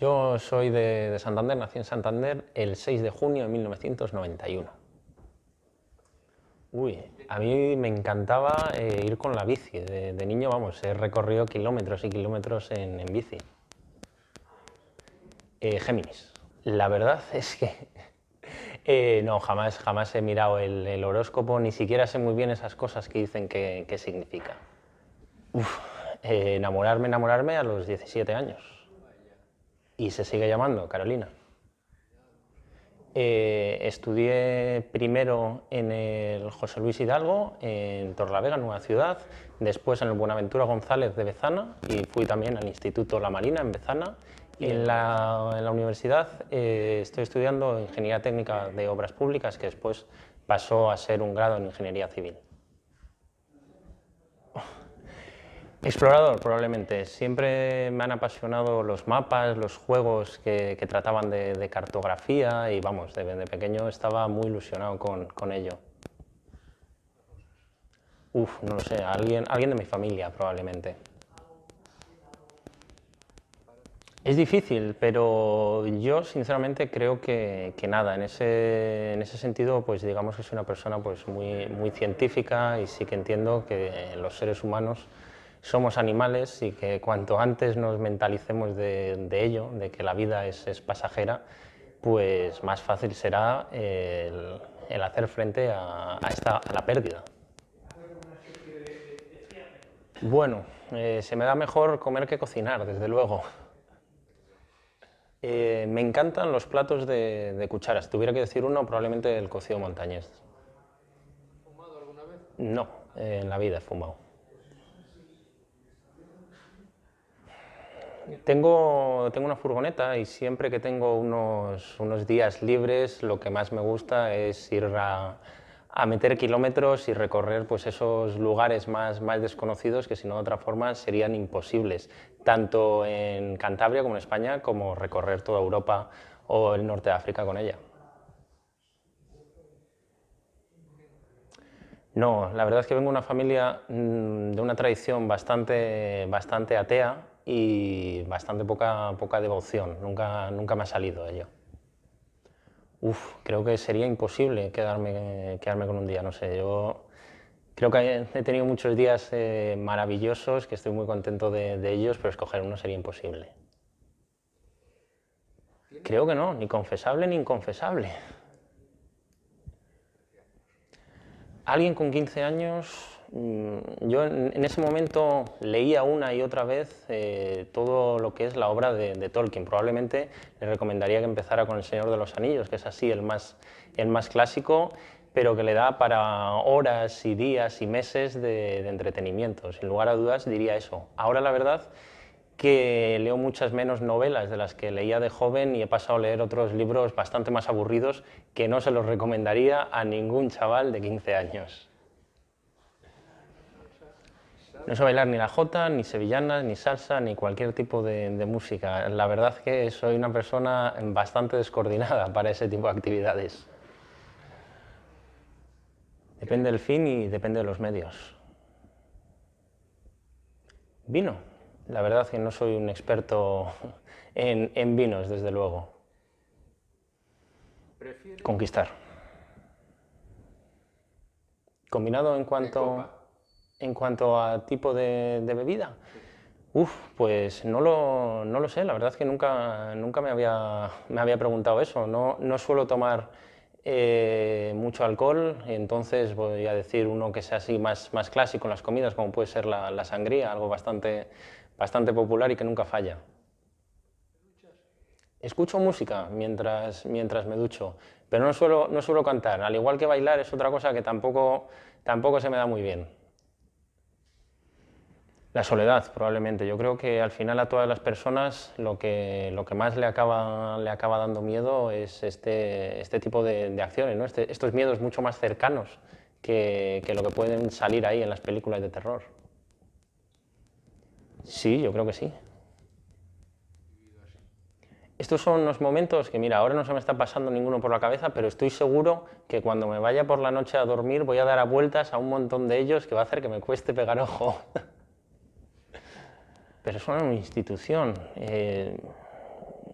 Yo soy de, Santander, nací en Santander el 6 de junio de 1991. Uy, a mí me encantaba eh, ir con la bici. De, niño, vamos, he recorrido kilómetros y kilómetros en, bici. Eh, Géminis. La verdad es que eh, no, jamás, jamás he mirado el, horóscopo, ni siquiera sé muy bien esas cosas que dicen que, significa. Uf, enamorarme, enamorarme a los 17 años y se sigue llamando Carolina. Eh, estudié primero en el José Luis Hidalgo, en Torlavega, Nueva Ciudad, después en el Buenaventura González de Bezana y fui también al Instituto La Marina en Bezana. En la, en la universidad eh, estoy estudiando Ingeniería Técnica de Obras Públicas, que después pasó a ser un grado en Ingeniería Civil. Explorador, probablemente. Siempre me han apasionado los mapas, los juegos que, trataban de, cartografía y vamos, desde pequeño estaba muy ilusionado con, ello. Uf, no lo sé, alguien, alguien de mi familia probablemente. Es difícil, pero yo sinceramente creo que, nada, en ese, sentido pues digamos que soy una persona pues muy, muy científica y sí que entiendo que los seres humanos somos animales y que cuanto antes nos mentalicemos de, ello, de que la vida es, pasajera, pues más fácil será el, hacer frente a, la pérdida. Bueno, eh, se me da mejor comer que cocinar, desde luego. Eh, me encantan los platos de, cucharas. tuviera que decir uno, probablemente el cocido montañés. ¿Fumado alguna vez? No, en la vida he fumado. Tengo, tengo una furgoneta y siempre que tengo unos, unos días libres, lo que más me gusta es ir a, a meter kilómetros y recorrer pues, esos lugares más, desconocidos que si no de otra forma serían imposibles, tanto en Cantabria como en España, como recorrer toda Europa o el norte de África con ella. No, la verdad es que vengo de una familia mm, de una tradición bastante, bastante atea, y bastante poca, poca devoción, nunca, nunca me ha salido ello. Uf, creo que sería imposible quedarme, quedarme con un día, no sé, yo creo que he tenido muchos días eh, maravillosos, que estoy muy contento de, de, ellos, pero escoger uno sería imposible. Creo que no, ni confesable ni inconfesable. Alguien con 15 años Mm, yo en ese momento leía una y otra vez eh, todo lo que es la obra de, Tolkien. Probablemente le recomendaría que empezara con El Señor de los Anillos, que es así el más, clásico, pero que le da para horas y días y meses de, de entretenimiento. Sin lugar a dudas diría eso. Ahora la verdad que leo muchas menos novelas de las que leía de joven y he pasado a leer otros libros bastante más aburridos que no se los recomendaría a ningún chaval de 15 años. No sé bailar ni la jota, ni sevillanas, ni salsa, ni cualquier tipo de, música. La verdad que soy una persona bastante descoordinada para ese tipo de actividades. Depende del fin y depende de los medios. Vino. La verdad es que no soy un experto en, en vinos, desde luego. Conquistar. Combinado en cuanto en cuanto a tipo de, bebida? pues no lo, no lo, sé, la verdad es que nunca, nunca me, había, me había preguntado eso. No, no suelo tomar eh, mucho alcohol, entonces voy a decir uno que sea así más, más clásico en las comidas, como puede ser la, la sangría, algo bastante, bastante popular y que nunca falla. Escucho música mientras, mientras me ducho, pero no suelo, no suelo cantar. Al igual que bailar es otra cosa que tampoco, tampoco se me da muy bien. La soledad, probablemente. Yo creo que al final a todas las personas lo que, lo que más le acaba, le acaba dando miedo es este, este tipo de, acciones, este, estos miedos mucho más cercanos que, que, lo que pueden salir ahí en las películas de terror. Sí, yo creo que sí. Estos son los momentos que, mira, ahora no se me está pasando ninguno por la cabeza, pero estoy seguro que cuando me vaya por la noche a dormir voy a dar a vueltas a un montón de ellos que va a hacer que me cueste pegar ojo. es una institución. Eh,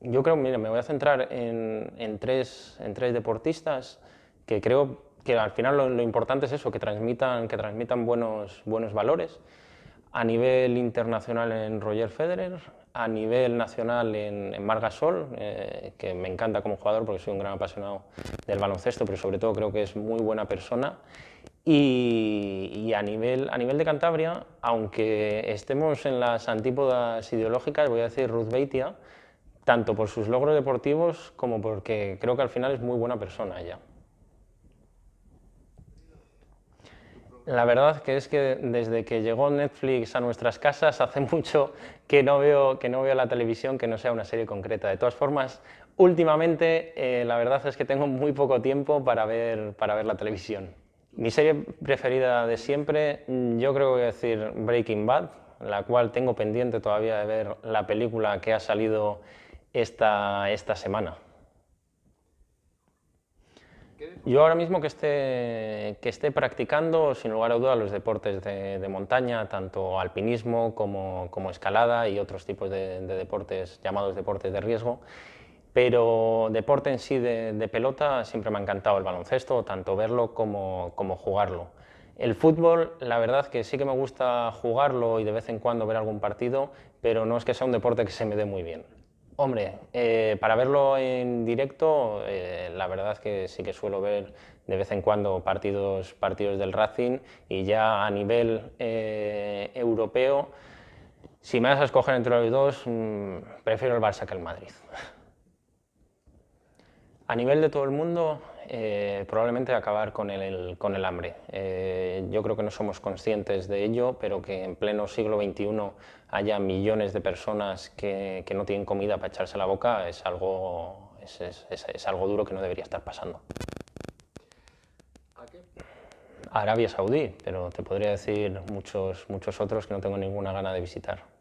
yo creo, mire, me voy a centrar en, tres, en tres deportistas que creo que al final lo, importante es eso, que transmitan, que transmitan buenos, buenos valores. A nivel internacional en Roger Federer, a nivel nacional en, en Marc Gasol, eh, que me encanta como jugador porque soy un gran apasionado del baloncesto, pero sobre todo creo que es muy buena persona y, a, nivel, de Cantabria, aunque estemos en las antípodas ideológicas, voy a decir Ruth Beitia, tanto por sus logros deportivos como porque creo que al final es muy buena persona ella. La verdad que es que desde que llegó Netflix a nuestras casas hace mucho que no veo, que no veo la televisión que no sea una serie concreta. De todas formas, últimamente eh, la verdad es que tengo muy poco tiempo para ver la televisión. Mi serie preferida de siempre, yo creo que voy a decir Breaking Bad, la cual tengo pendiente todavía de ver la película que ha salido esta, semana. Yo ahora mismo que esté, practicando, sin lugar a dudas, los deportes de, montaña, tanto alpinismo como, escalada y otros tipos de deportes llamados deportes de riesgo, pero deporte en sí de, pelota siempre me ha encantado el baloncesto, tanto verlo como, jugarlo. El fútbol, la verdad que sí que me gusta jugarlo y de vez en cuando ver algún partido, pero no es que sea un deporte que se me dé muy bien. Hombre, eh, para verlo en directo, eh, la verdad que sí que suelo ver de vez en cuando partidos, partidos del Racing y ya a nivel eh, europeo, si me vas a escoger entre los dos, mm, prefiero el Barça que el Madrid. A nivel de todo el mundo, eh, probablemente acabar con el, con el hambre. Eh, yo creo que no somos conscientes de ello, pero que en pleno siglo XXI haya millones de personas que, no tienen comida para echarse la boca es algo, es, algo duro que no debería estar pasando. ¿A qué? Arabia Saudí, pero te podría decir muchos, muchos otros que no tengo ninguna gana de visitar.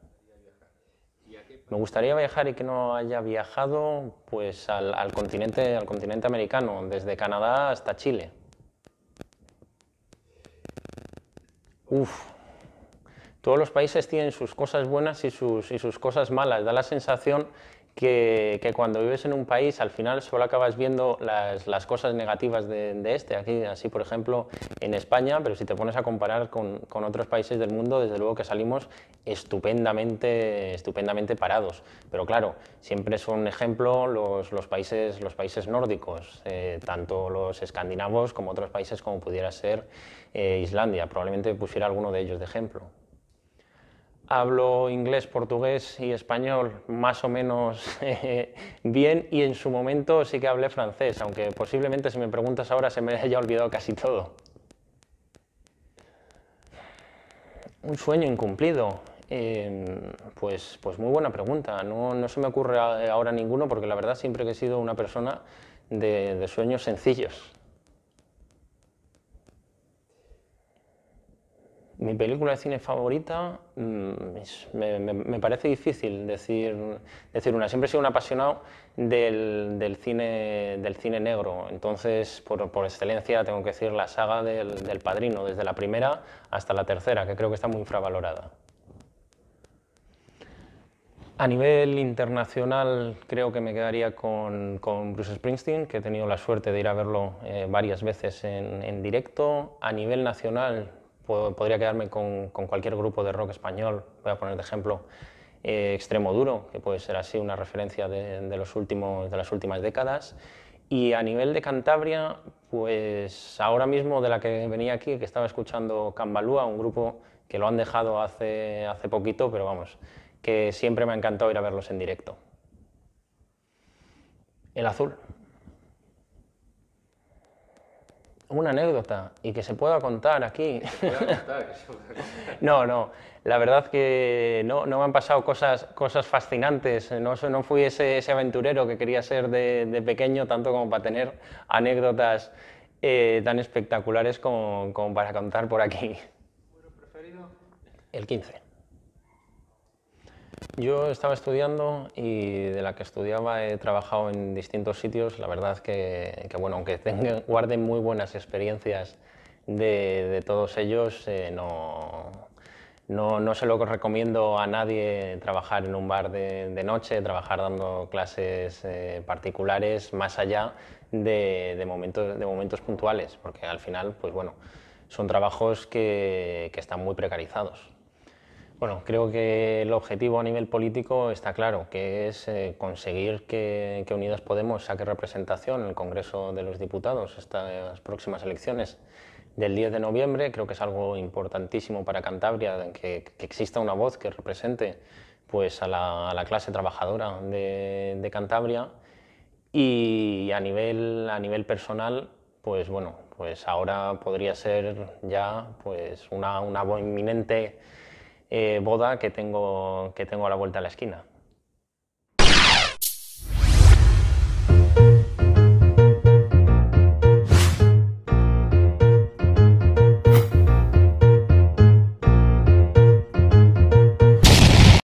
Me gustaría viajar y que no haya viajado pues, al, continente, al continente americano, desde Canadá hasta Chile. Uf, todos los países tienen sus cosas buenas y sus, y sus cosas malas. Da la sensación que, cuando vives en un país al final solo acabas viendo las, cosas negativas de, este. Aquí, así por ejemplo, en España, pero si te pones a comparar con, otros países del mundo, desde luego que salimos estupendamente, estupendamente parados. Pero claro, siempre son un ejemplo los, los países, los países nórdicos, eh, tanto los escandinavos como otros países como pudiera ser eh, Islandia. Probablemente pusiera alguno de ellos de ejemplo hablo inglés, portugués y español más o menos eh, bien y en su momento sí que hablé francés, aunque posiblemente si me preguntas ahora se me haya olvidado casi todo. Un sueño incumplido. Em, pues, pues muy buena pregunta. No, se me ocurre ahora ninguno porque la verdad siempre que he sido una persona de sueños sencillos. Mi película de cine favorita mm, me, parece difícil decir, decir una. Siempre he sido un apasionado del, cine, del cine negro, entonces por, excelencia tengo que decir la saga del, Padrino, desde la primera hasta la tercera, que creo que está muy infravalorada. A nivel internacional creo que me quedaría con, Bruce Springsteen, que he tenido la suerte de ir a verlo eh, varias veces en, en, directo. A nivel nacional podría quedarme con, cualquier grupo de rock español, voy a poner de ejemplo eh, Extremo Duro, que puede ser así una referencia de, los últimos, de las últimas décadas. Y a nivel de Cantabria, pues ahora mismo de la que venía aquí, que estaba escuchando Cambalúa, un grupo que lo han dejado hace, hace poquito, pero vamos, que siempre me ha encantado ir a verlos en directo. El azul. una anécdota y que se pueda contar aquí. no, no, la verdad que no, me han pasado cosas, cosas fascinantes, no, no fui ese, ese aventurero que quería ser de, pequeño, tanto como para tener anécdotas eh, tan espectaculares como, para contar por aquí. ¿Preferido? El 15. Yo estaba estudiando y de la que estudiaba he trabajado en distintos sitios. La verdad que, que bueno, aunque guarden muy buenas experiencias de, todos ellos, eh, no, no, no, se lo recomiendo a nadie trabajar en un bar de, noche, trabajar dando clases eh, particulares más allá de, de, momentos, puntuales, porque al final, pues bueno, son trabajos que están muy precarizados. Bueno, creo que el objetivo a nivel político está claro, que es eh, conseguir que, Unidas Podemos saque representación en el Congreso de los Diputados estas próximas elecciones del 10 de noviembre. Creo que es algo importantísimo para Cantabria, que, que exista una voz que represente pues, a, la, clase trabajadora de, de Cantabria. Y a nivel, a nivel personal, pues bueno, pues ahora podría ser ya pues, una, una voz inminente eh, boda que tengo, que tengo a la vuelta de la esquina.